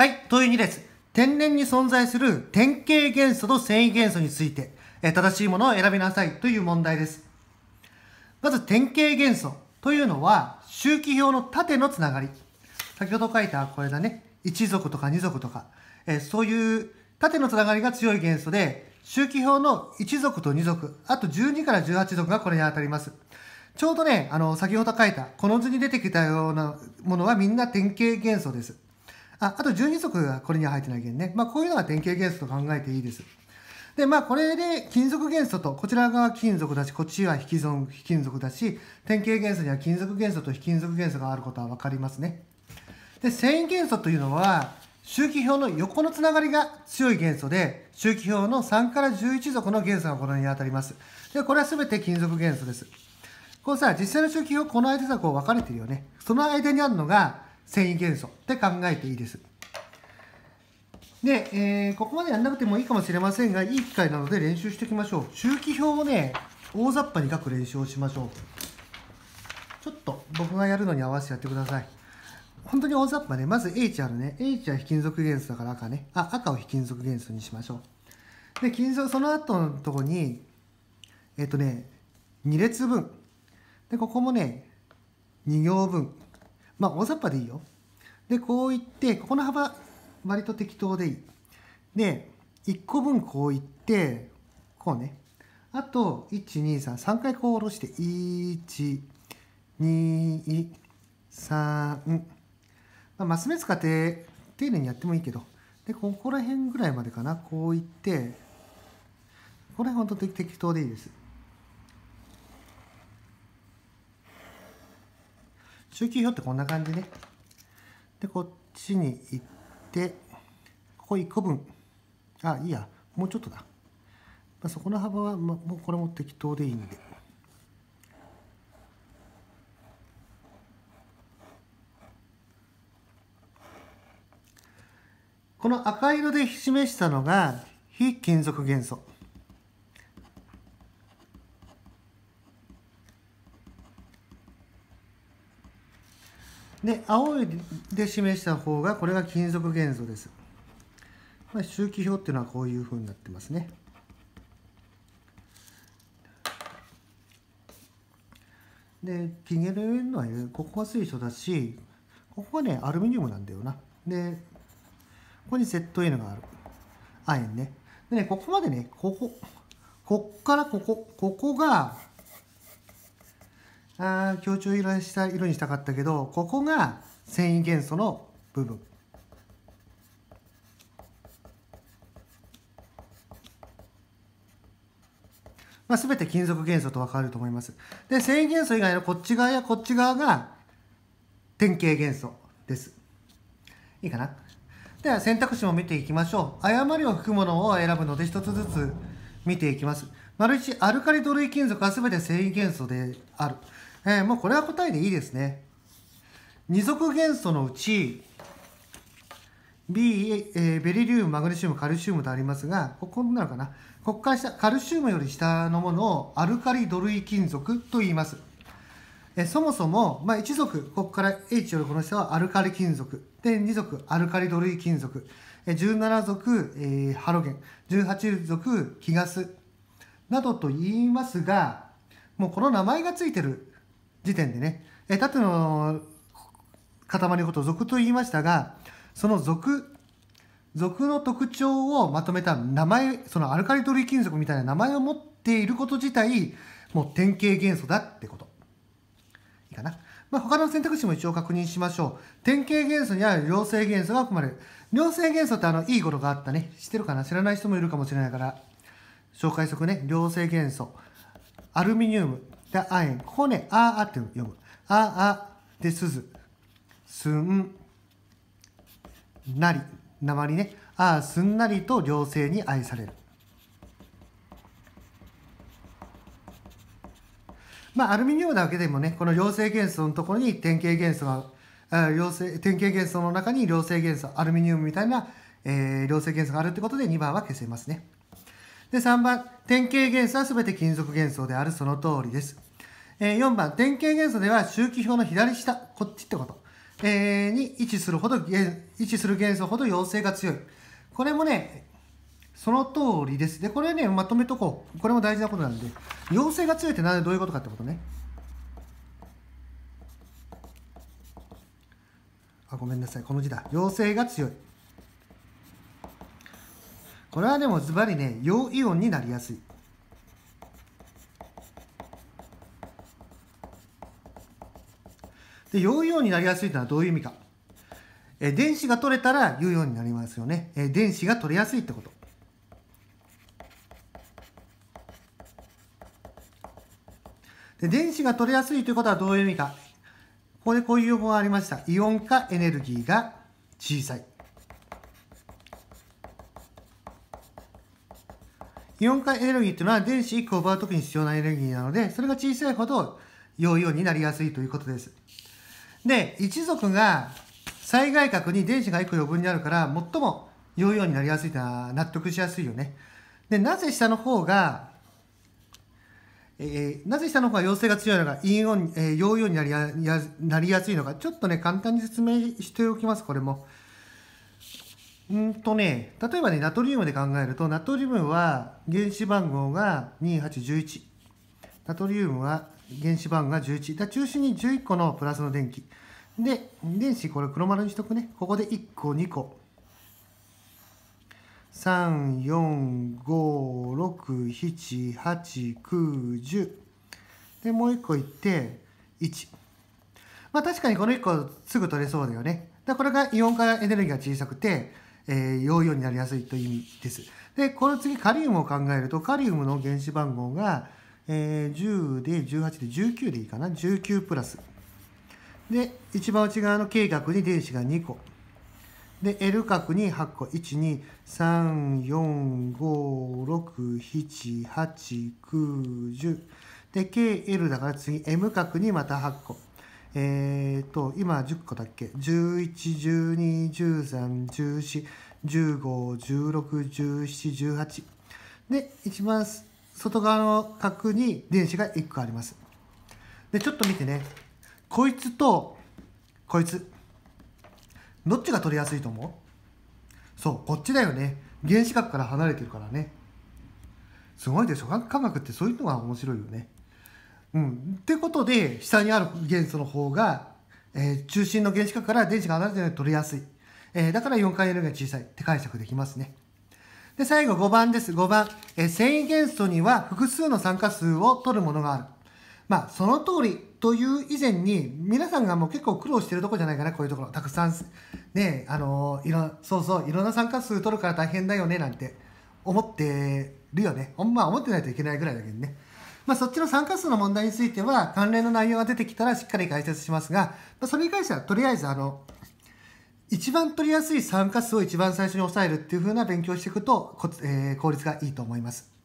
はい、問い2です。天然に存在する典型元素と繊維元素について、え正しいものを選びなさいという問題です。まず典型元素というのは周期表の縦のつながり。先ほど書いたこれだね。一族とか2族とか、えそういう縦のつながりが強い元素で、周期表の1族と2族、あと12から18族がこれに当たります。ちょうどね、あの、先ほど書いた、この図に出てきたようなものはみんな典型元素です。ああと12足がこれには入ってない元ね。まあ、こういうのが典型元素と考えていいです。で、まあ、これで金属元素と、こちら側は金属だし、こっちは非金属だし、典型元素には金属元素と非金属元素があることは分かりますね。で、繊維元素というのは、周期表の横のつながりが強い元素で、周期表の3から11族の元素がこのに当たります。で、これは全て金属元素です。こうさ、実際の周期表、この間さ、こう分かれてるよね。その間にあるのが、繊維元素って考えていいです。で、えー、ここまでやんなくてもいいかもしれませんが、いい機会なので練習していきましょう。周期表をね、大雑把に書く練習をしましょう。ちょっと僕がやるのに合わせてやってください。本当に大雑把ね、まず h るね、H は非金属元素だから赤ね、あ、赤を非金属元素にしましょう。で、金属、その後のとこに、えっ、とね、2列分。で、ここもね、2行分。まあ大雑把でいいよ。で、こういって、ここの幅、割と適当でいい。で、1個分こういって、こうね。あと、1、2、3、3回こう下ろして、1、2、3、まあ、マス目使って丁寧にやってもいいけど、で、ここら辺ぐらいまでかな。こういって、この辺ほんと適当でいいです。周期表ってこんな感じね。で、こっちに行って、ここ1個分。あ、いいや。もうちょっとだ。まあ、そこの幅は、まもうこれも適当でいいんで。この赤色で示したのが非金属元素。で青いで示した方がこれが金属元素です、まあ、周期表っていうのはこういうふうになってますねでピゲルいうのはここが水素だしここはねアルミニウムなんだよなでここに ZN がある亜鉛ねでねここまでねこここっからここここがあ強調色にした色にしたかったけどここが繊維元素の部分まあ、全て金属元素と分かると思います。で、繊維元素以外のこっち側やこっち側が典型元素です。いいかなでは選択肢も見ていきましょう。誤りを含むものを選ぶので1つずつ見ていきます。丸1、アルカリド類金属は全て繊維元素である。えー、もうこれは答えでいいですね。二足元素のうち、B、えー、ベリリウム、マグネシウム、カルシウムとありますが、ここなのかな。ここから下、カルシウムより下のものをアルカリドルイ金属と言います。えそもそも、まあ、一族、ここから H よりこの下はアルカリ金属。で、二族、アルカリドルイ金属。え17族、えー、ハロゲン。18族、キガス。などと言いますが、もうこの名前がついてる時点でね、え縦の塊のことを俗と言いましたが、その俗、俗の特徴をまとめた名前、そのアルカリトリ金属みたいな名前を持っていること自体、もう典型元素だってこと。いいかな。まあ、他の選択肢も一応確認しましょう。典型元素には良性元素が含まれる。良性元素ってあの、いいことがあったね。知ってるかな知らない人もいるかもしれないから。紹介しとくね。良性元素。アルミニウム、で、あえん。ここね、ああって読む。ああで、すず。すん、なり。鉛ね。ああ、すんなりと良性に愛される。まあ、アルミニウムだけでもね、この良性元素のところに典型元素が、良性典型元素の中に良性元素、アルミニウムみたいな、えー、良性元素があるってことで2番は消せますね。で、3番、典型元素はすべて金属元素である、その通りです。えー、4番、典型元素では周期表の左下、こっちってこと、えー、に位置するほど、位置する元素ほど陽性が強い。これもね、その通りです。で、これね、まとめとこう。これも大事なことなんで、陽性が強いってでどういうことかってことね。あ、ごめんなさい。この字だ。陽性が強い。これはでもズバリね陽イオンになりやすいで陽イオンになりやすいというのはどういう意味かえ電子が取れたら有ンになりますよねえ電子が取れやすいってことで電子が取れやすいということはどういう意味かここでこういう用語がありましたイオン化エネルギーが小さいイオン化エネルギーというのは電子1個を奪うときに必要なエネルギーなので、それが小さいほど陽イオンになりやすいということです。で、一族が災害核に電子が1個余分にあるから、最も陽イオンになりやすいというのは納得しやすいよね。で、なぜ下の方が、えー、なぜ下の方が陽性が強いのか、陰ン、えー、陽イオンになりやなりやすいのか、ちょっとね、簡単に説明しておきます、これも。うんとね、例えばね、ナトリウムで考えると、ナトリウムは原子番号が2811。ナトリウムは原子番号が11。だ中心に11個のプラスの電気。で、電子、これ黒丸にしとくね。ここで1個、2個。3、4、5、6、7、8、9、10。で、もう1個いって、1。まあ確かにこの1個すぐ取れそうだよね。だこれがイオン化エネルギーが小さくて、えー、陽イオンになりやすいという意味です。で、この次、カリウムを考えると、カリウムの原子番号が、えー、10で18で19でいいかな、19プラス。で、一番内側の K 角に電子が2個。で、L 角に8個。1、2、3、4、5、6、7、8、9、10。で、KL だから次、M 角にまた8個。えっ、ー、と、今10個だっけ ?11、12、13、14、15、16、17、18。で、一番外側の角に電子が1個あります。で、ちょっと見てね。こいつと、こいつ。どっちが取りやすいと思うそう、こっちだよね。原子核から離れてるからね。すごいでしょ。科学ってそういうのが面白いよね。うん。ってことで、下にある元素の方が、えー、中心の原子核から電子が離れてるの取りやすい。えー、だから4回ーが小さいって解釈できますね。で、最後5番です。5番。えー、繊維元素には複数の酸化数を取るものがある。まあ、その通りという以前に、皆さんがもう結構苦労してるとこじゃないかな、こういうところ。たくさん、ね、あのー、いろ、そうそう、いろんな酸化数取るから大変だよね、なんて思ってるよね。ほんまは思ってないといけないぐらいだけどね。まあ、そっちの参加数の問題については、関連の内容が出てきたらしっかり解説しますが、まあ、それに関しては、とりあえず、あの、一番取りやすい参加数を一番最初に抑えるっていう風な勉強をしていくと、えー、効率がいいと思います。